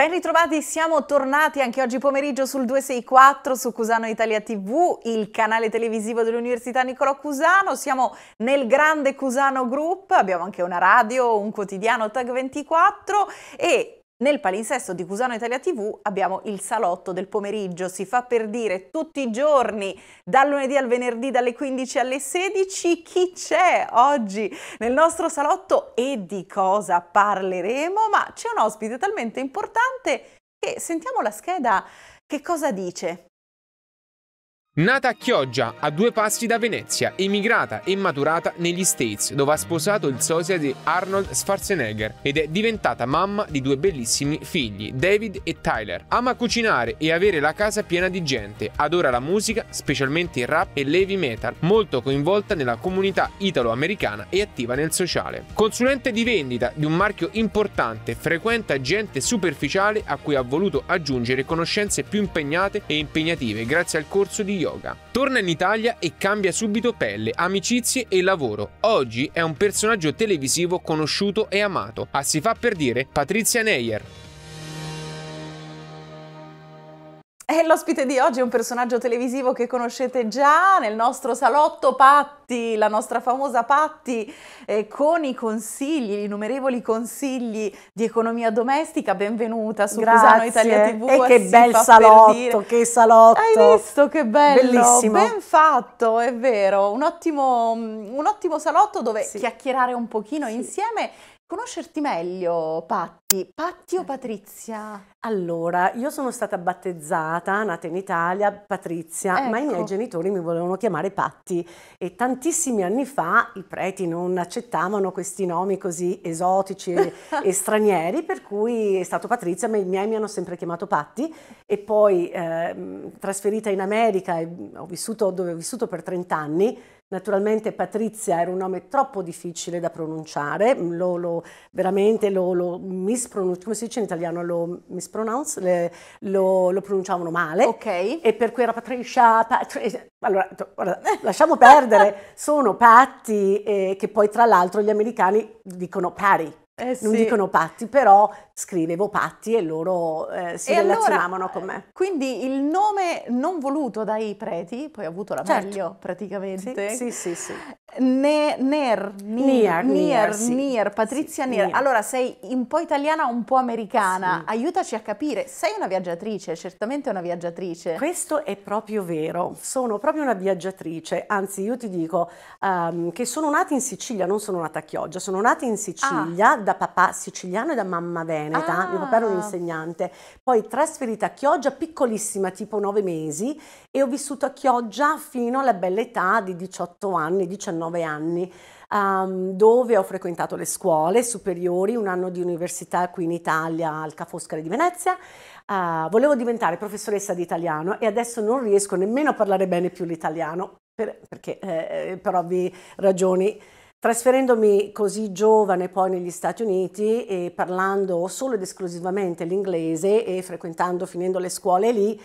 Ben ritrovati, siamo tornati anche oggi pomeriggio sul 264 su Cusano Italia TV, il canale televisivo dell'Università Nicola Cusano. Siamo nel grande Cusano Group, abbiamo anche una radio, un quotidiano Tag24 e nel palinsesto di Cusano Italia TV abbiamo il salotto del pomeriggio, si fa per dire tutti i giorni, dal lunedì al venerdì dalle 15 alle 16. Chi c'è oggi nel nostro salotto e di cosa parleremo? Ma c'è un ospite talmente importante che sentiamo la scheda che cosa dice. Nata a Chioggia, a due passi da Venezia, emigrata e maturata negli States, dove ha sposato il sosia di Arnold Schwarzenegger ed è diventata mamma di due bellissimi figli, David e Tyler. Ama cucinare e avere la casa piena di gente, adora la musica, specialmente il rap e l'heavy metal, molto coinvolta nella comunità italo-americana e attiva nel sociale. Consulente di vendita di un marchio importante, frequenta gente superficiale a cui ha voluto aggiungere conoscenze più impegnate e impegnative grazie al corso di yoga. Torna in Italia e cambia subito pelle, amicizie e lavoro. Oggi è un personaggio televisivo conosciuto e amato. A ah, si fa per dire Patrizia Neyer. E l'ospite di oggi è un personaggio televisivo che conoscete già nel nostro salotto Patti, la nostra famosa Patti, eh, con i consigli, gli innumerevoli consigli di economia domestica. Benvenuta su Cusano Italia TV. E che bel salotto, che salotto. Hai visto che bello? Bellissimo. Ben fatto, è vero. Un ottimo, un ottimo salotto dove sì. chiacchierare un pochino sì. insieme conoscerti meglio, Patti. Patti o eh. Patrizia? Allora, io sono stata battezzata, nata in Italia, Patrizia, ecco. ma i miei ecco. genitori mi volevano chiamare Patti e tantissimi anni fa i preti non accettavano questi nomi così esotici e, stranieri, per cui è stato Patrizia, ma i miei mi hanno sempre chiamato Patti e poi eh, trasferita in America, ho vissuto, dove ho vissuto per 30 anni, Naturalmente Patrizia era un nome troppo difficile da pronunciare, lo, lo, veramente lo, lo mispronuncio, come si dice in italiano, lo mispronounce, le, lo, lo, pronunciavano male. Ok. E per cui era Patricia, Patricia. Allora, ora, lasciamo perdere, sono Patti, eh, che poi tra l'altro gli americani dicono Patty. Eh sì. Non dicono patti, però scrivevo patti e loro eh, si e relazionavano allora, con me. Eh, quindi il nome non voluto dai preti, poi ha avuto la certo. meglio praticamente. Sì, sì, sì, sì. Ner, Ner, Nier, Nier, sì. Nier Patrizia sì, Nier. Allora sei un po' italiana, un po' americana, sì. aiutaci a capire, sei una viaggiatrice, certamente una viaggiatrice. Questo è proprio vero, sono proprio una viaggiatrice, anzi io ti dico um, che sono nata in Sicilia, non sono nata a Chioggia, sono nata in Sicilia ah. da papà siciliano e da mamma veneta, ah. mio papà era un ah. insegnante, poi trasferita a Chioggia piccolissima, tipo 9 mesi, e ho vissuto a Chioggia fino alla bella età di 18 anni, 19 19 anni, um, dove ho frequentato le scuole superiori, un anno di università qui in Italia al Ca' Foscari di Venezia. Uh, volevo diventare professoressa di italiano e adesso non riesco nemmeno a parlare bene più l'italiano, per, perché eh, eh, per ovvi ragioni. Trasferendomi così giovane poi negli Stati Uniti e parlando solo ed esclusivamente l'inglese e frequentando, finendo le scuole lì,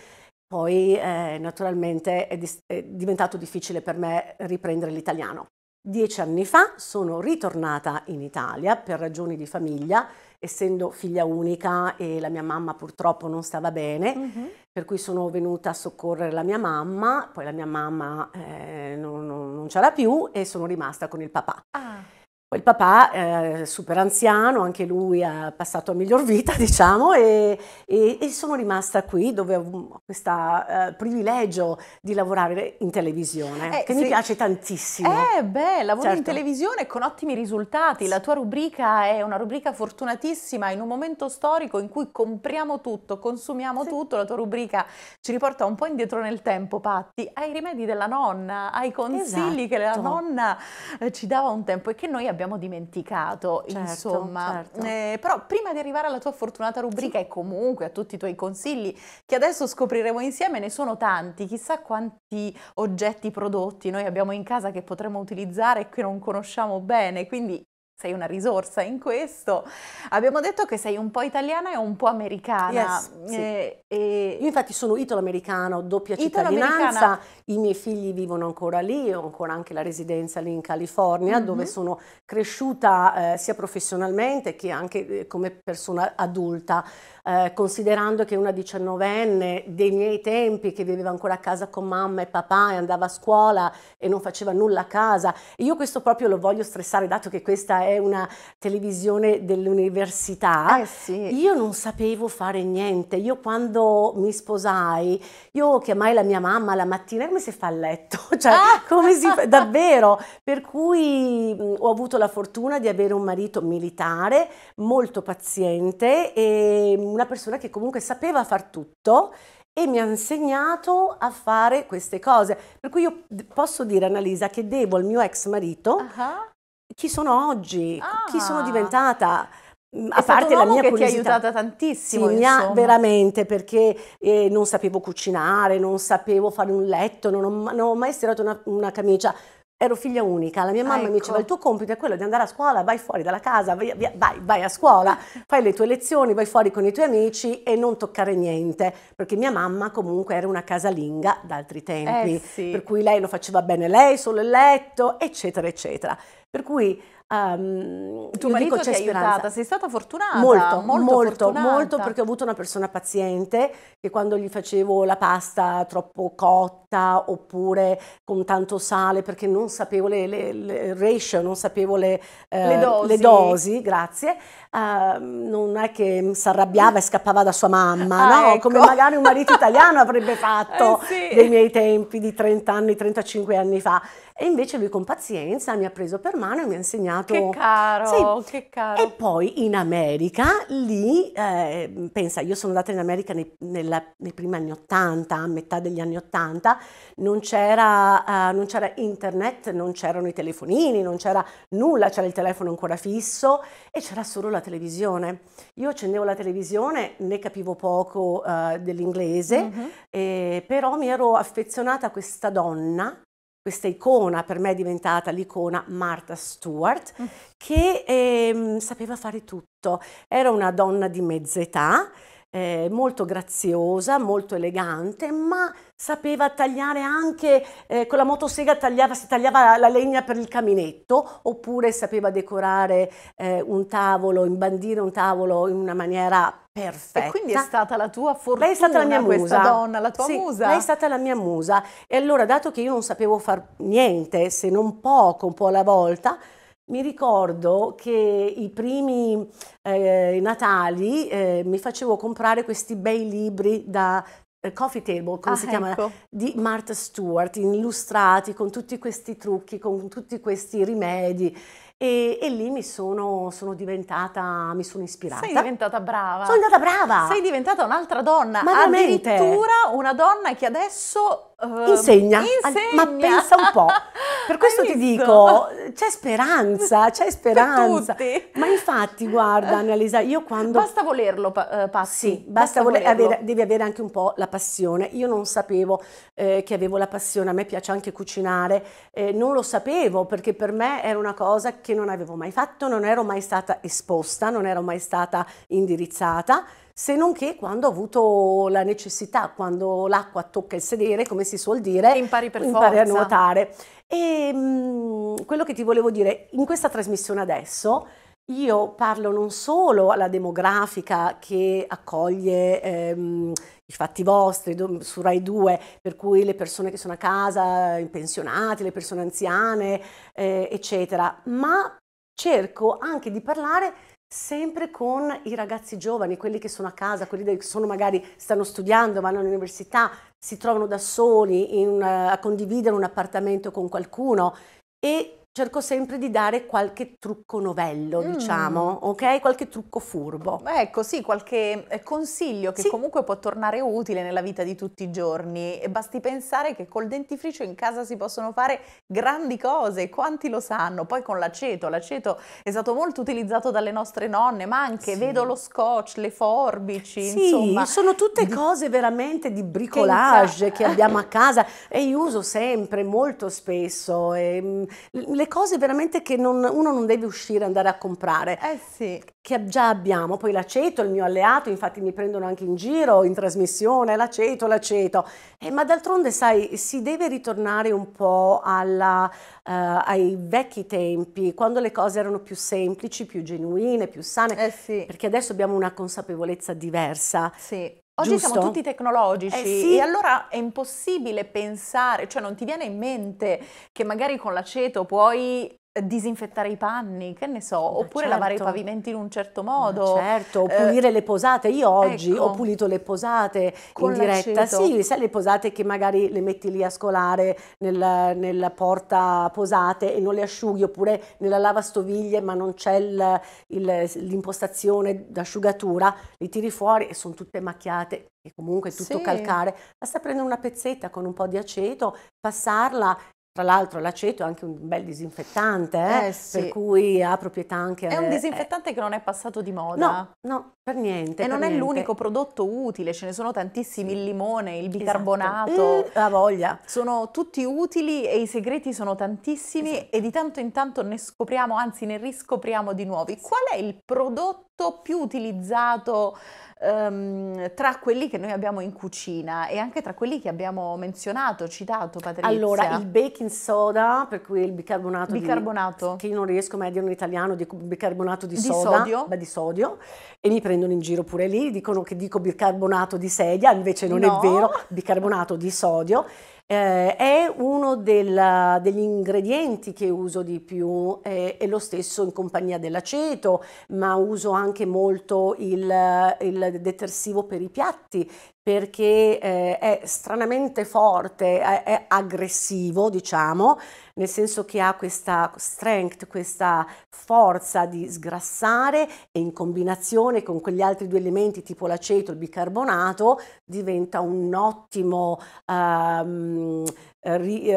poi eh, naturalmente è, di è diventato difficile per me riprendere l'italiano. Dieci anni fa sono ritornata in Italia per ragioni di famiglia, essendo figlia unica e la mia mamma purtroppo non stava bene, mm -hmm. per cui sono venuta a soccorrere la mia mamma, poi la mia mamma eh, non, non, non c'era più e sono rimasta con il papà. Ah. Poi il papà, eh, super anziano, anche lui ha passato a miglior vita, diciamo, e, e, e sono rimasta qui dove ho questo eh, privilegio di lavorare in televisione, eh, che sì. mi piace tantissimo. Eh beh, lavoro certo. in televisione con ottimi risultati, la tua rubrica è una rubrica fortunatissima in un momento storico in cui compriamo tutto, consumiamo sì. tutto, la tua rubrica ci riporta un po' indietro nel tempo, Patti, ai rimedi della nonna, ai consigli esatto. che la nonna eh, ci dava un tempo e che noi abbiamo abbiamo dimenticato, certo, insomma. Certo. Eh, però prima di arrivare alla tua fortunata rubrica sì. e comunque a tutti i tuoi consigli, che adesso scopriremo insieme, ne sono tanti, chissà quanti oggetti prodotti noi abbiamo in casa che potremmo utilizzare e che non conosciamo bene, quindi sei una risorsa in questo. Abbiamo detto che sei un po' italiana e un po' americana. Yes, sì. e, eh, e... Io infatti sono italo-americana, ho doppia cittadinanza, i miei figli vivono ancora lì, ho ancora anche la residenza lì in California mm-hmm. dove sono cresciuta eh, sia professionalmente che anche eh, come persona adulta, eh, considerando che una diciannovenne dei miei tempi che viveva ancora a casa con mamma e papà e andava a scuola e non faceva nulla a casa, io questo proprio lo voglio stressare dato che questa è è una televisione dell'università, eh sì. io non sapevo fare niente. Io quando mi sposai, io chiamai la mia mamma la mattina, come si fa a letto? Cioè, ah! come si fa? Davvero? Per cui mh, ho avuto la fortuna di avere un marito militare, molto paziente e una persona che comunque sapeva far tutto e mi ha insegnato a fare queste cose. Per cui io posso dire, Annalisa, che devo al mio ex marito uh -huh chi sono oggi, ah. chi sono ah. diventata. Mm, a è parte la mia che curiosità. ti ha aiutata tantissimo. Sì, ha, veramente, perché eh, non sapevo cucinare, non sapevo fare un letto, non ho, non ho mai stirato una, una, camicia. Ero figlia unica, la mia mamma ecco. mi diceva ecco. il tuo compito è quello di andare a scuola, vai fuori dalla casa, vai, vai, vai a scuola, fai le tue lezioni, vai fuori con i tuoi amici e non toccare niente, perché mia mamma comunque era una casalinga da altri eh, tempi, eh sì. per cui lei lo faceva bene lei, solo il letto, eccetera, eccetera. Per cui um, tuo marito dico, ti ha aiutata, sei stata fortunata. Molto, molto, molto, fortunata. molto, perché ho avuto una persona paziente che quando gli facevo la pasta troppo cotta oppure con tanto sale perché non sapevo le, le, le ratio, non sapevo le, eh, le dosi. dosi, grazie, uh, non è che si arrabbiava e scappava da sua mamma, ah, no? Ecco. Come magari un marito italiano avrebbe eh, fatto eh, sì. dei miei tempi di 30 anni, 35 anni fa. E invece lui con pazienza mi ha preso per mano e mi ha insegnato. Che caro, sì. che caro. E poi in America, lì, eh, pensa, io sono andata in America nei, nella, nei, primi anni Ottanta, a metà degli anni Ottanta, non c'era, eh, non c'era internet, non c'erano i telefonini, non c'era nulla, c'era il telefono ancora fisso e c'era solo la televisione. Io accendevo la televisione, ne capivo poco uh, dell'inglese, mm-hmm. eh, però mi ero affezionata a questa donna questa icona, per me è diventata l'icona Martha Stewart, mm. che ehm, sapeva fare tutto. Era una donna di mezz'età, età, eh, molto graziosa, molto elegante, ma sapeva tagliare anche, eh, con la motosega tagliava, si tagliava la, legna per il caminetto, oppure sapeva decorare eh, un tavolo, imbandire un tavolo in una maniera Perfetta. E quindi è stata la tua fortuna, lei è stata la mia musa. donna, la tua sì, musa. lei è stata la mia musa. E allora, dato che io non sapevo fare niente, se non poco, un po' alla volta, mi ricordo che i primi eh, Natali eh, mi facevo comprare questi bei libri da eh, Coffee Table, come ah, si ecco. chiama, di Martha Stewart, illustrati con tutti questi trucchi, con tutti questi rimedi. E, e lì mi sono, sono, diventata, mi sono ispirata. Sei diventata brava. Sono andata brava. Sei diventata un'altra donna, Ma addirittura una donna che adesso Uh, insegna, insegna. ma pensa un po'. Per questo ti dico, c'è speranza, c'è speranza. Ma infatti, guarda, Annalisa, io quando... Basta volerlo, pa- eh, Passi. Sì, basta, basta voler, avere, devi avere anche un po' la passione. Io non sapevo eh, che avevo la passione, a me piace anche cucinare, eh, non lo sapevo perché per me era una cosa che non avevo mai fatto, non ero mai stata esposta, non ero mai stata indirizzata se non che quando ho avuto la necessità, quando l'acqua tocca il sedere, come si suol dire, e impari, per impari forza. a nuotare. E mh, mm, quello che ti volevo dire, in questa trasmissione adesso io parlo non solo alla demografica che accoglie ehm, i fatti vostri su Rai 2, per cui le persone che sono a casa, i pensionati, le persone anziane, eh, eccetera, ma cerco anche di parlare sempre con i ragazzi giovani, quelli che sono a casa, quelli che sono magari stanno studiando, vanno all'università, si trovano da soli in, eh, a condividere un appartamento con qualcuno e cerco sempre di dare qualche trucco novello, mm. diciamo, ok? Qualche trucco furbo. Ecco, sì, qualche eh, consiglio che sì. comunque può tornare utile nella vita di tutti i giorni. E basti pensare che col dentifricio in casa si possono fare grandi cose, quanti lo sanno. Poi con l'aceto, l'aceto è stato molto utilizzato dalle nostre nonne, ma anche sì. vedo lo scotch, le forbici, sì, insomma. sono tutte cose veramente di bricolage che, che abbiamo a casa e io uso sempre, molto spesso. E, ehm, le quelle cose veramente che non, uno non deve uscire, andare a comprare. Eh sì. Che già abbiamo, poi l'aceto, il mio alleato, infatti mi prendono anche in giro, in trasmissione, l'aceto, l'aceto. Eh, ma d'altronde, sai, si deve ritornare un po' alla, eh, ai vecchi tempi, quando le cose erano più semplici, più genuine, più sane. Eh sì. Perché adesso abbiamo una consapevolezza diversa. Sì. Oggi Giusto? siamo tutti tecnologici eh sì. e allora è impossibile pensare, cioè non ti viene in mente che magari con l'aceto puoi disinfettare i panni, che ne so, Ma oppure certo. lavare i certo. pavimenti in un certo modo. Ma certo, o eh, pulire eh, le posate. Io oggi ecco, ho pulito le posate in diretta. L'aceto. Sì, sai le posate che magari le metti lì a scolare nel, nella porta posate e non le asciughi, oppure nella lavastoviglie ma non c'è il, il, l'impostazione d'asciugatura, li tiri fuori e sono tutte macchiate e comunque tutto sì. calcare, basta prendere una pezzetta con un po' di aceto, passarla tra l'altro l'aceto è anche un bel disinfettante, eh, eh, sì. per cui ha proprietà anche... È un eh, disinfettante eh, che non è passato di moda. No, no, per niente. E per non niente. è l'unico prodotto utile, ce ne sono tantissimi, il limone, il esatto. bicarbonato. Esatto. Mm, la voglia. Sono tutti utili e i segreti sono tantissimi esatto. e di tanto in tanto ne scopriamo, anzi ne riscopriamo di nuovi. Qual è il prodotto più utilizzato um, tra quelli che noi abbiamo in cucina e anche tra quelli che abbiamo menzionato, citato Patrizia? Allora, il baking soda, per cui il bicarbonato, bicarbonato. Di, che io non riesco mai a dire in italiano, di bicarbonato di, di soda, sodio. Beh, di sodio, e mi prende prendono in giro pure lì, dicono che dico bicarbonato di sedia, invece non no. è vero, bicarbonato di sodio. Eh, è uno della, degli ingredienti che uso di più, eh, è lo stesso in compagnia dell'aceto, ma uso anche molto il, il detersivo per i piatti perché eh, è stranamente forte, è, è, aggressivo, diciamo, nel senso che ha questa strength, questa forza di sgrassare e in combinazione con quegli altri due elementi tipo l'aceto e il bicarbonato diventa un ottimo ehm, eh, ri, eh,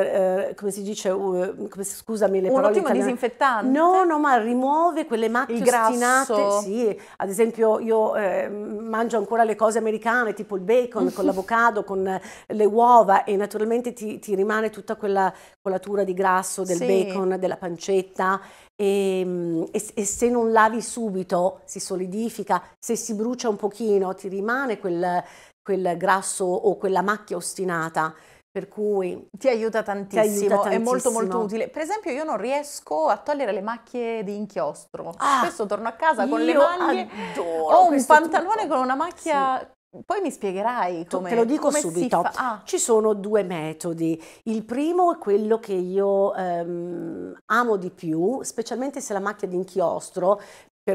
eh, come si dice, uh, come, scusami le parole un ottimo italiane. disinfettante. No, no, ma rimuove quelle macchie ostinate. Sì, ad esempio io eh, mangio ancora le cose americane, tipo il bacon con l'avocado, con le uova e naturalmente ti, ti rimane tutta quella colatura di grasso del sì. bacon, della pancetta ehm, e, e, e, se non lavi subito si solidifica, se si brucia un pochino ti rimane quel, quel grasso o quella macchia ostinata per cui ti aiuta tantissimo, ti aiuta tantissimo. è molto molto utile. Per esempio io non riesco a togliere le macchie di inchiostro, ah, spesso torno a casa con le maglie, ho un pantalone tutto. con una macchia... Sì. Poi mi spiegherai come. Te lo dico subito. Ah. Ci sono due metodi. Il primo è quello che io ehm, amo di più, specialmente se la macchia di inchiostro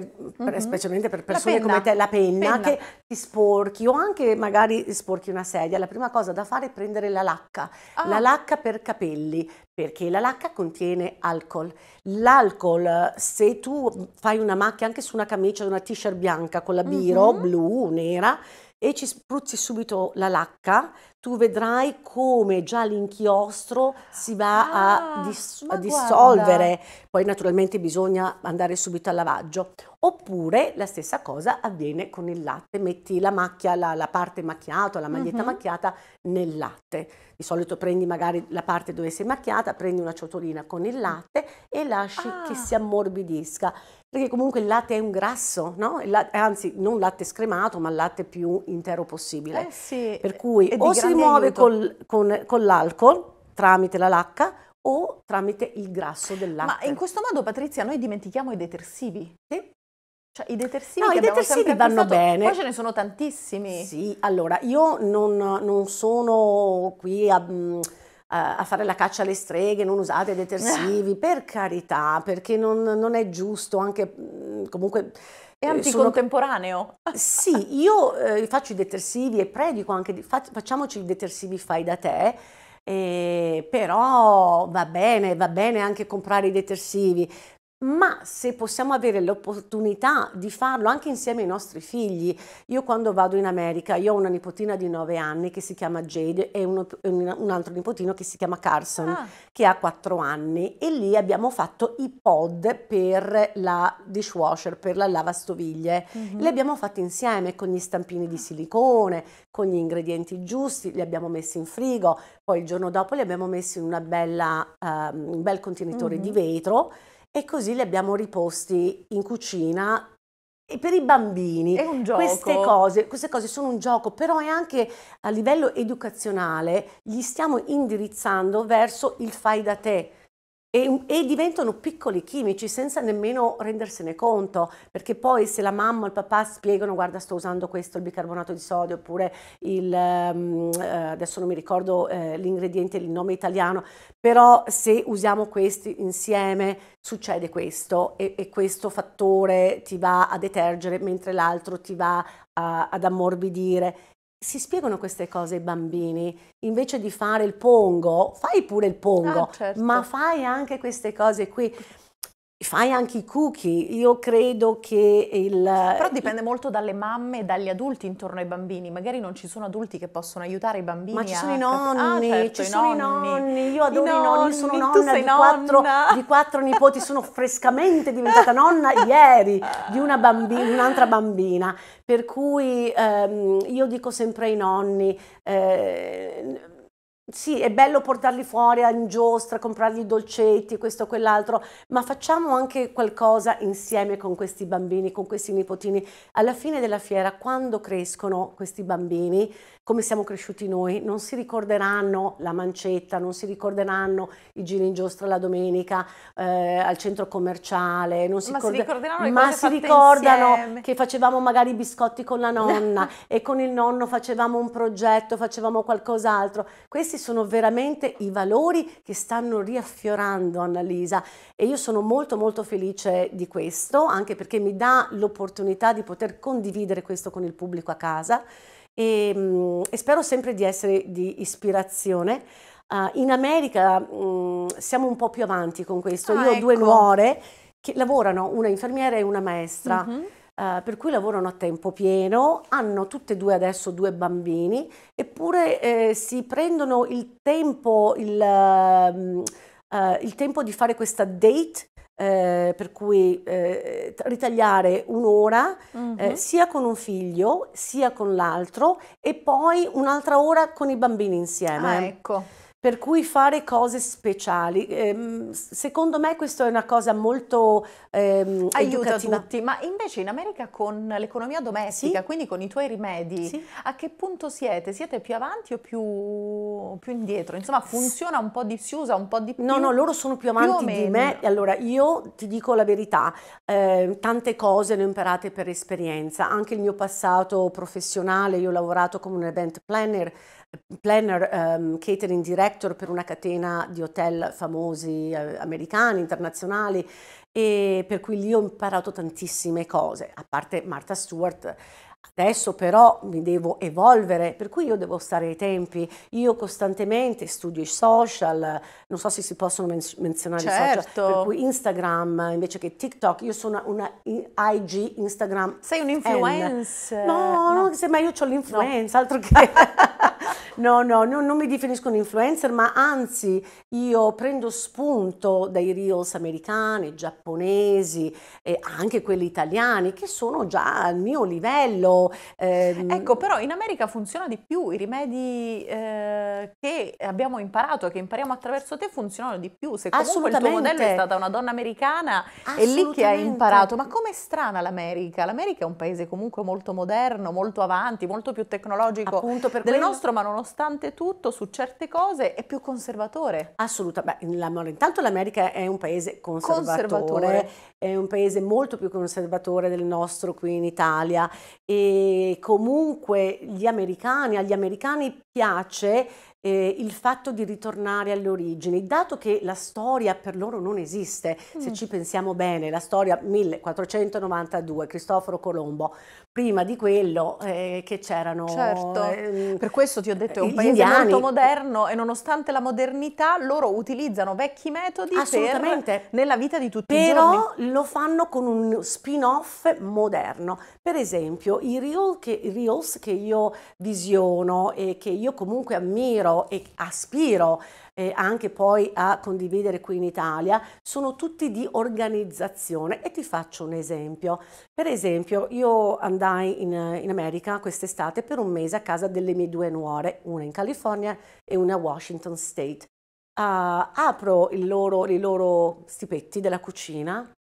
per, per, mm-hmm. specialmente per persone come te, la penna, penna, che ti sporchi o anche magari sporchi una sedia, la prima cosa da fare è prendere la lacca, ah. la lacca per capelli, perché la lacca contiene alcol. L'alcol, se tu fai una macchia anche su una camicia, una t-shirt bianca con la biro mm-hmm. blu, nera, e ci spruzzi subito la lacca, tu vedrai come già l'inchiostro si va ah, a, dis a dissolvere. Guarda. Poi naturalmente bisogna andare subito al lavaggio. Oppure la stessa cosa avviene con il latte, metti la macchia, la, la parte macchiata, la maglietta uh mm-hmm. -huh. macchiata nel latte. Di solito prendi magari la parte dove sei macchiata, prendi una ciotolina con il latte e lasci ah. che si ammorbidisca. Perché comunque il latte è un grasso, no? Latte, anzi, non latte scremato, ma il latte più intero possibile. Eh sì, per cui o si rimuove col, con, con l'alcol tramite la lacca o tramite il grasso del latte. Ma in questo modo, Patrizia, noi dimentichiamo i detersivi. Sì. Cioè, i detersivi, no, i detersivi vanno bene. Poi ce ne sono tantissimi. Sì, allora, io non, non sono qui a, mm, a, fare la caccia alle streghe, non usate detersivi, per carità, perché non, non è giusto anche mm, comunque è eh, anticontemporaneo. Sì, io eh, faccio i detersivi e predico anche, fac- facciamoci i detersivi fai da te, eh, però va bene, va bene anche comprare i detersivi, ma se possiamo avere l'opportunità di farlo anche insieme ai nostri figli, io quando vado in America, io ho una nipotina di 9 anni che si chiama Jade e uno, un altro nipotino che si chiama Carson, ah. che ha 4 anni e lì abbiamo fatto i pod per la dishwasher, per la lavastoviglie. Mm-hmm. Li abbiamo fatti insieme con gli stampini di silicone, con gli ingredienti giusti, li abbiamo messi in frigo, poi il giorno dopo li abbiamo messi in bella, um, un bel contenitore mm-hmm. di mhm. vetro e così li abbiamo riposti in cucina e per i bambini è queste cose, queste cose, sono un gioco, però è anche a livello educazionale li stiamo indirizzando verso il fai da te e, e, diventano piccoli chimici senza nemmeno rendersene conto, perché poi se la mamma o il papà spiegano guarda sto usando questo, il bicarbonato di sodio, oppure il, um, adesso non mi ricordo eh, l'ingrediente, il nome italiano, però se usiamo questi insieme succede questo e, e questo fattore ti va a detergere mentre l'altro ti va a, ad ammorbidire si spiegano queste cose ai bambini, invece di fare il pongo, fai pure il pongo, ah, certo. ma fai anche queste cose qui. Fai anche i cookie, io credo che il... Però dipende molto dalle mamme e dagli adulti intorno ai bambini, magari non ci sono adulti che possono aiutare i bambini Ma ci sono a... Ah, certo, i nonni, ah, certo, ci i sono nonni. i nonni, io adoro i, nonni, nonni, sono nonna di, quattro, di, Quattro, nipoti, sono frescamente diventata nonna ieri di una bambina, un'altra bambina, per cui ehm, io dico sempre ai nonni... Eh, sì, è bello portarli fuori a giostra, comprargli dolcetti, questo, o quell'altro, ma facciamo anche qualcosa insieme con questi bambini, con questi nipotini. Alla fine della fiera, quando crescono questi bambini, come siamo cresciuti noi, non si ricorderanno la mancetta, non si ricorderanno i giri in giostra la domenica eh, al centro commerciale, non si ma ricorder- si ricorderanno, ma si ricordano che facevamo magari biscotti con la nonna e con il nonno facevamo un progetto, facevamo qualcos'altro. Questi sono veramente i valori che stanno riaffiorando Annalisa e io sono molto molto felice di questo, anche perché mi dà l'opportunità di poter condividere questo con il pubblico a casa e, ehm, e spero sempre di essere di ispirazione. Uh, in America mh, mm, siamo un po' più avanti con questo. Ah, Io ecco. ho due ecco. nuore che lavorano, una infermiera e una maestra. Mm-hmm. Uh, per cui lavorano a tempo pieno, hanno tutte e due adesso due bambini, eppure eh, si prendono il tempo, il, uh, uh, il tempo, di fare questa date eh, per cui eh, ritagliare un'ora mm-hmm. eh, sia con un figlio sia con l'altro e poi un'altra ora con i bambini insieme. Ah, ecco per cui fare cose speciali. Eh, secondo me questa è una cosa molto ehm, Aiuta tutti, ma invece in America con l'economia domestica, sì? quindi con i tuoi rimedi, sì? a che punto siete? Siete più avanti o più, più, indietro? Insomma funziona un po' di si usa un po' di più? No, no, loro sono più avanti più di me. Allora io ti dico la verità, eh, tante cose le ho imparate per esperienza, anche il mio passato professionale, io ho lavorato come un event planner, planner um, catering director, director per una catena di hotel famosi eh, americani, internazionali, e per cui lì ho imparato tantissime cose, a parte Martha Stewart Adesso però mi devo evolvere, per cui io devo stare ai tempi. Io costantemente studio i social, non so se si possono men- menzionare certo. i social, certo. per cui Instagram invece che TikTok, io sono una, IG Instagram. Sei un influencer? No, no, no, sembra io ho l'influenza, no. altro che... no, no, no, non mi definisco un influencer, ma anzi io prendo spunto dai reels americani, giapponesi e anche quelli italiani, che sono già al mio livello Ehm. Ecco, mm. però in America funziona di più, i rimedi eh, che abbiamo imparato, che impariamo attraverso te, funzionano di più. Se comunque il tuo modello è stata una donna americana, è lì che hai imparato. Ma com'è strana l'America? L'America è un paese comunque molto moderno, molto avanti, molto più tecnologico Appunto per del quello... nostro, ma nonostante tutto su certe cose è più conservatore. Assolutamente. Beh, intanto l'America è un paese conservatore, conservatore, è un paese molto più conservatore del nostro qui in Italia e comunque gli americani, agli americani piace eh, il fatto di ritornare alle origini, dato che la storia per loro non esiste, mm. se ci pensiamo bene, la storia 1492, Cristoforo Colombo, prima di quello eh, che c'erano. Certo, ehm, per questo ti ho detto è un paese indiani. molto moderno e nonostante la modernità loro utilizzano vecchi metodi per, nella vita di tutti Però i giorni. Però lo fanno con un spin-off moderno. Per esempio i reel che, reels che io visiono e che io comunque ammiro e aspiro eh, anche poi a condividere qui in Italia, sono tutti di organizzazione e ti faccio un esempio. Per esempio, io andai in, in America quest'estate per un mese a casa delle mie due nuore, una in California e una a Washington State. Uh, apro loro, i loro stipetti della cucina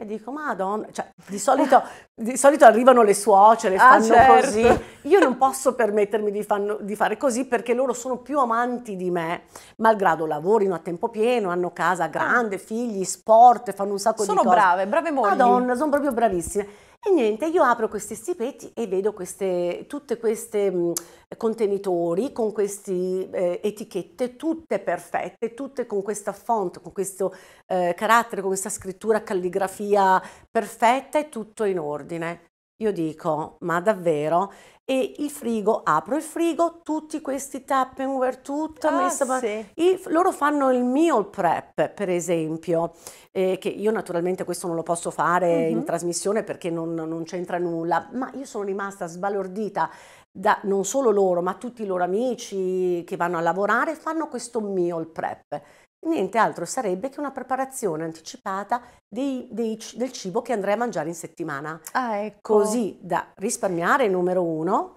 e dico, madonna, cioè, di solito, di solito arrivano le suocere, ah, fanno certo. così. Io non posso permettermi di, fanno, di, fare così perché loro sono più amanti di me, malgrado lavorino a tempo pieno, hanno casa grande, figli, sport, fanno un sacco sono di cose. Sono brave, brave mogli. Madonna, sono proprio bravissime. E niente, io apro questi stipetti e vedo queste, tutte queste mh, mm, contenitori con queste eh, etichette, tutte perfette, tutte con questa font, con questo eh, carattere, con questa scrittura, calligrafia perfetta e tutto in ordine. Io dico, ma davvero? E il frigo, apro il frigo, tutti questi Tupperware, tutta ah, messa... Sì. I, loro fanno il meal prep, per esempio, eh, che io naturalmente questo non lo posso fare mm -hmm. in trasmissione perché non, non c'entra nulla, ma io sono rimasta sbalordita da non solo loro, ma tutti i loro amici che vanno a lavorare fanno questo meal prep niente altro sarebbe che una preparazione anticipata dei, dei, del cibo che andrei a mangiare in settimana. Ah, ecco. Così da risparmiare, numero uno,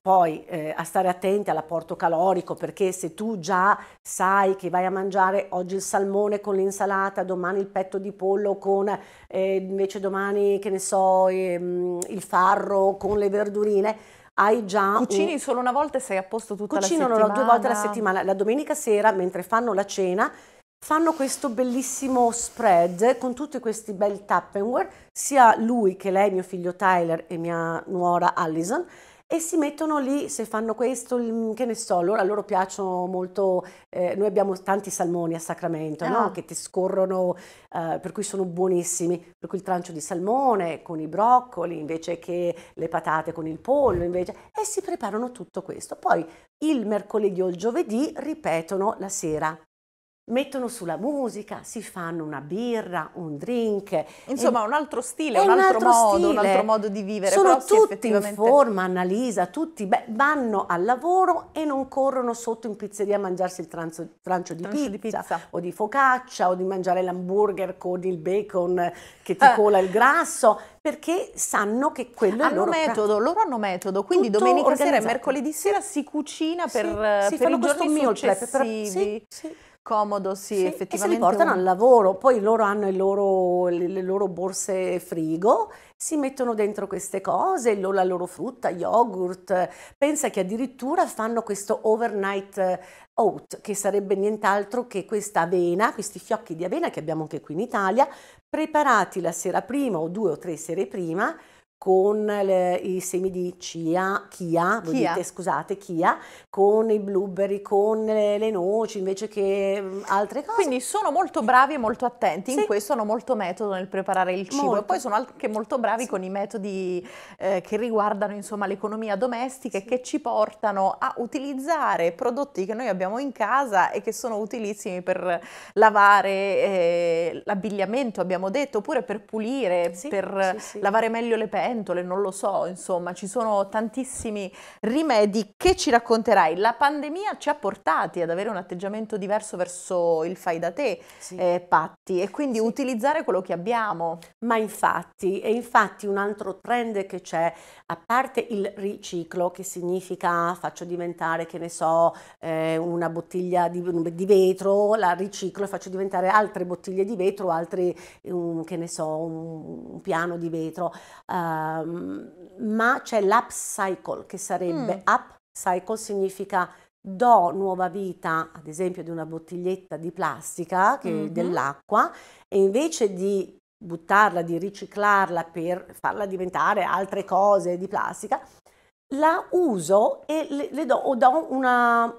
poi eh, a stare attenti all'apporto calorico perché se tu già sai che vai a mangiare oggi il salmone con l'insalata, domani il petto di pollo con eh, invece domani che ne so eh, il farro con le verdurine, hai già... Cucini un... solo una volta e sei a posto tutta Cucinano la settimana? Cucinano due volte alla settimana, la domenica sera mentre fanno la cena fanno questo bellissimo spread con tutti questi bel tappenware, sia lui che lei, mio figlio Tyler e mia nuora Allison, e si mettono lì, se fanno questo, che ne so, loro, loro piacciono molto, eh, noi abbiamo tanti salmoni a Sacramento, ah. no? che ti scorrono, eh, per cui sono buonissimi, per cui il trancio di salmone con i broccoli invece che le patate con il pollo, invece, e si preparano tutto questo. Poi il mercoledì o il giovedì ripetono la sera mettono sulla musica, si fanno una birra, un drink. Insomma, e, un altro stile, un altro, altro modo, stile. un altro modo di vivere. Sono Però tutti effettivamente... in forma, analisa, tutti beh, vanno al lavoro e non corrono sotto in pizzeria a mangiarsi il tranzo, trancio, di, pizza, di pizza o di focaccia o di mangiare l'hamburger con il bacon che ti eh. cola il grasso perché sanno che quello hanno è il loro metodo, loro hanno metodo, quindi Tutto domenica sera e mercoledì sera si cucina per, sì, eh, per per i giorni successivi. sì, sì comodo, sì, sì effettivamente. E se li portano un... al lavoro, poi loro hanno loro, le, le, loro borse frigo, si mettono dentro queste cose, la loro frutta, yogurt. Pensa che addirittura fanno questo overnight eh, oat, che sarebbe nient'altro che questa avena, questi fiocchi di avena che abbiamo anche qui in Italia, preparati la sera prima o due o tre sere prima con le, i semi di chia, chia, chia. Dite, scusate, chia, con i blueberry, con le, le, noci invece che mm, altre cose. Quindi sono molto bravi e molto attenti, sì. in questo hanno molto metodo nel preparare il cibo. Molto. E poi sono anche molto bravi sì. con i metodi eh, che riguardano insomma l'economia domestica e che ci portano a utilizzare prodotti che noi abbiamo in casa e che sono utilissimi per lavare eh, l'abbigliamento, abbiamo detto, oppure per pulire, per lavare meglio le pelle pentole, non lo so, insomma, ci sono tantissimi rimedi che ci racconterai. La pandemia ci ha portati ad avere un atteggiamento diverso verso il fai da te, sì. eh, Patti, e quindi sì. utilizzare quello che abbiamo. Ma infatti, e infatti un altro trend che c'è, a parte il riciclo, che significa faccio diventare, che ne so, eh, una bottiglia di, di, vetro, la riciclo e faccio diventare altre bottiglie di vetro, altri, um, che ne so, un, un piano di vetro. Uh, Ehm, ma c'è l'upcycle che sarebbe, mm. upcycle significa do nuova vita, ad esempio, di una bottiglietta di plastica che, mm-hmm. dell'acqua e invece di buttarla, di riciclarla per farla diventare altre cose di plastica, la uso e le, le do, o do una,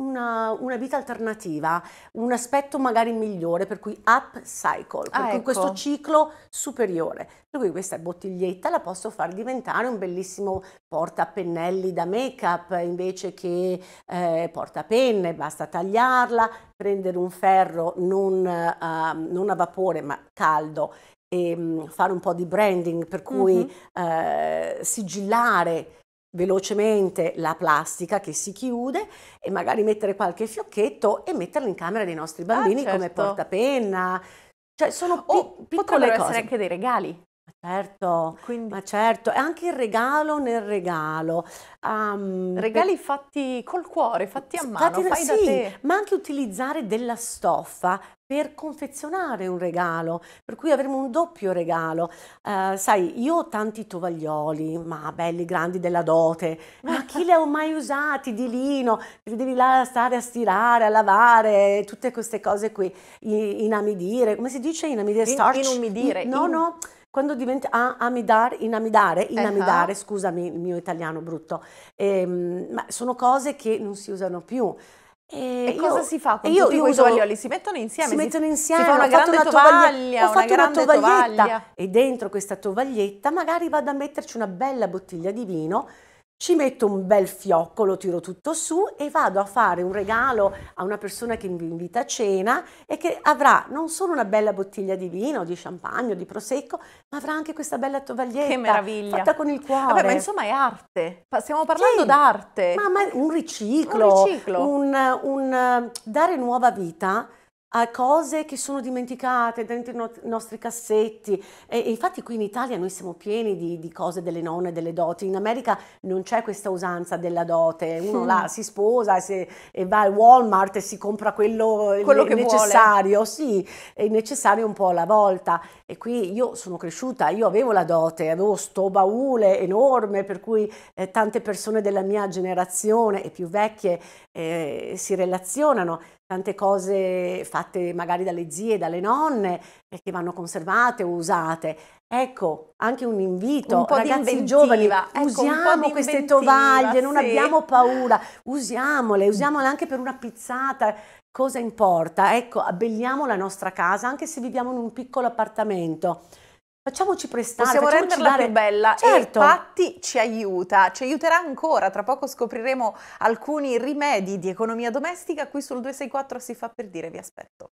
una, una, vita alternativa, un aspetto magari migliore, per cui upcycle, ah, per ecco. questo ciclo superiore. Per cui questa bottiglietta la posso far diventare un bellissimo porta pennelli da make-up invece che eh, penne, basta tagliarla, prendere un ferro non, uh, non a vapore ma caldo e um, fare un po' di branding, per cui mm-hmm. eh, sigillare velocemente la plastica che si chiude e magari mettere qualche fiocchetto e metterla in camera dei nostri ah, bambini ah, certo. come portapenna. Cioè sono pi- oh, piccole potrebbero essere anche dei regali. Certo, Quindi... ma certo, e anche il regalo nel regalo. Um, Regali per... fatti col cuore, fatti a mano, fatti da, fai sì, da te. Ma anche utilizzare della stoffa per confezionare un regalo, per cui avremo un doppio regalo. Uh, sai, io ho tanti tovaglioli, ma belli, grandi della dote, ma chi li ha mai usati di lino? Li devi là stare a stirare, a lavare, tutte queste cose qui, inamidire, come si dice inamidire? Starch? In, inumidire. No, in... no quando diventa ah, amidar, inamidare, esatto. inamidare, uh-huh. scusami il mio italiano brutto, ehm, ma sono cose che non si usano più. E, e io, cosa si fa con io, tutti io quei uso, tovaglioli? Si mettono insieme? Si, si mettono insieme, si fa una grande una tovaglia, ho fatto una tovaglietta tovaglia. e dentro questa tovaglietta magari vado a metterci una bella bottiglia di vino ci metto un bel fiocco, lo tiro tutto su e vado a fare un regalo a una persona che mi invita a cena e che avrà non solo una bella bottiglia di vino, di champagne, di prosecco, ma avrà anche questa bella tovaglietta. Che meraviglia! Fatta con il cuore. Vabbè, ma insomma è arte. Stiamo parlando sì, d'arte. Ma, ma un riciclo, un, riciclo. Un, un eh, dare nuova vita a cose che sono dimenticate dentro i, nostri cassetti. E, e, infatti qui in Italia noi siamo pieni di, di cose delle nonne, delle doti. In America non c'è questa usanza della dote. Uno mm. là si sposa si, e va al Walmart e si compra quello, quello che necessario. Vuole. Sì, è necessario un po' alla volta. E qui io sono cresciuta, io avevo la dote, avevo sto baule enorme per cui eh, tante persone della mia generazione e più vecchie eh, si relazionano tante cose fatte magari dalle zie, dalle nonne, eh, che vanno conservate o usate. Ecco, anche un invito, un po ragazzi giovani, ecco, usiamo queste tovaglie, non abbiamo paura, usiamole, mm. usiamole anche per una pizzata, cosa importa? Ecco, abbelliamo la nostra casa, anche se viviamo in un piccolo appartamento. Facciamoci prestare, Possiamo renderla dare... più bella certo. e Patti ci aiuta, ci aiuterà ancora, tra poco scopriremo alcuni rimedi di economia domestica qui sul 264 si fa per dire, vi aspetto.